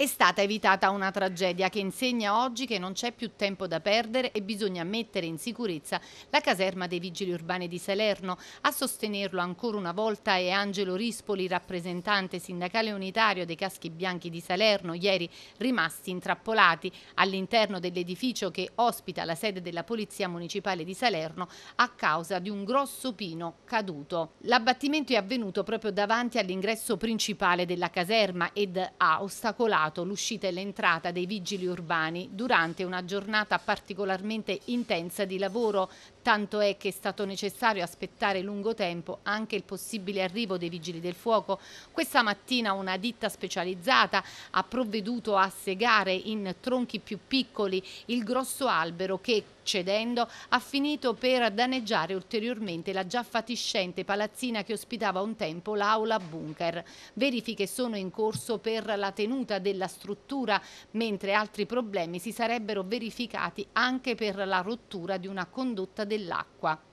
È stata evitata una tragedia che insegna oggi che non c'è più tempo da perdere e bisogna mettere in sicurezza la caserma dei Vigili Urbani di Salerno. A sostenerlo ancora una volta è Angelo Rispoli, rappresentante sindacale unitario dei Caschi Bianchi di Salerno, ieri rimasti intrappolati all'interno dell'edificio che ospita la sede della Polizia Municipale di Salerno a causa di un grosso pino caduto. L'abbattimento è avvenuto proprio davanti all'ingresso principale della caserma ed ha ostacolato vigilato l'uscita e l'entrata dei vigili urbani durante una giornata particolarmente intensa di lavoro, tanto è che è stato necessario aspettare lungo tempo anche il possibile arrivo dei vigili del fuoco. Questa mattina una ditta specializzata ha provveduto a segare in tronchi più piccoli il grosso albero che cedendo, ha finito per danneggiare ulteriormente la già fatiscente palazzina che ospitava un tempo l'aula bunker. Verifiche sono in corso per la tenuta del della struttura, mentre altri problemi si sarebbero verificati anche per la rottura di una condotta dell'acqua.